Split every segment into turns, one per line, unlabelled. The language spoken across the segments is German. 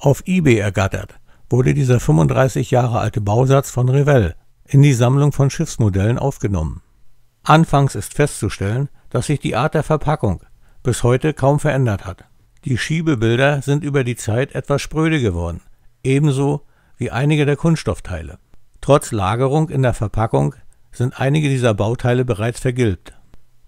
Auf eBay ergattert wurde dieser 35 Jahre alte Bausatz von Revell in die Sammlung von Schiffsmodellen aufgenommen. Anfangs ist festzustellen, dass sich die Art der Verpackung bis heute kaum verändert hat. Die Schiebebilder sind über die Zeit etwas spröde geworden, ebenso wie einige der Kunststoffteile. Trotz Lagerung in der Verpackung sind einige dieser Bauteile bereits vergilbt.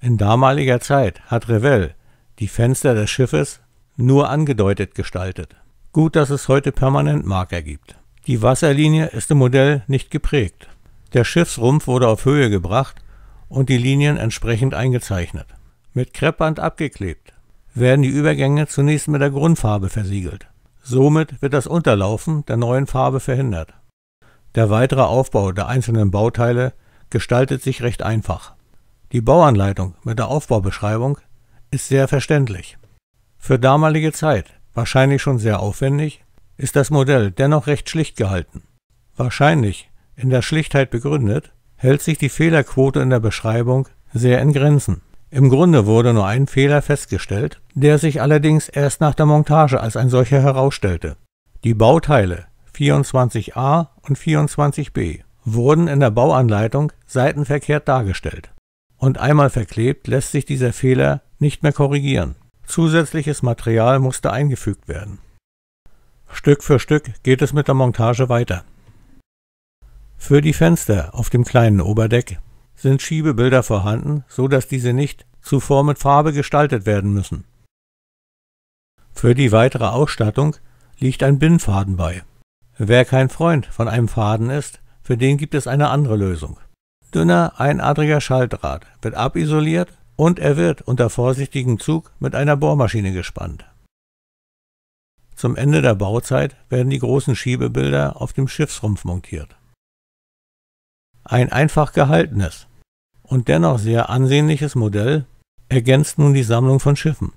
In damaliger Zeit hat Revell die Fenster des Schiffes nur angedeutet gestaltet. Gut, dass es heute permanent Marker gibt. Die Wasserlinie ist im Modell nicht geprägt. Der Schiffsrumpf wurde auf Höhe gebracht und die Linien entsprechend eingezeichnet. Mit Kreppband abgeklebt werden die Übergänge zunächst mit der Grundfarbe versiegelt. Somit wird das Unterlaufen der neuen Farbe verhindert. Der weitere Aufbau der einzelnen Bauteile gestaltet sich recht einfach. Die Bauanleitung mit der Aufbaubeschreibung ist sehr verständlich. Für damalige Zeit wahrscheinlich schon sehr aufwendig, ist das Modell dennoch recht schlicht gehalten. Wahrscheinlich, in der Schlichtheit begründet, hält sich die Fehlerquote in der Beschreibung sehr in Grenzen. Im Grunde wurde nur ein Fehler festgestellt, der sich allerdings erst nach der Montage als ein solcher herausstellte. Die Bauteile 24a und 24b wurden in der Bauanleitung seitenverkehrt dargestellt. Und einmal verklebt lässt sich dieser Fehler nicht mehr korrigieren. Zusätzliches Material musste eingefügt werden. Stück für Stück geht es mit der Montage weiter. Für die Fenster auf dem kleinen Oberdeck sind Schiebebilder vorhanden, so dass diese nicht zuvor mit Farbe gestaltet werden müssen. Für die weitere Ausstattung liegt ein Binnenfaden bei. Wer kein Freund von einem Faden ist, für den gibt es eine andere Lösung. Dünner einadriger Schaltdraht wird abisoliert und er wird unter vorsichtigem Zug mit einer Bohrmaschine gespannt. Zum Ende der Bauzeit werden die großen Schiebebilder auf dem Schiffsrumpf montiert. Ein einfach gehaltenes und dennoch sehr ansehnliches Modell ergänzt nun die Sammlung von Schiffen.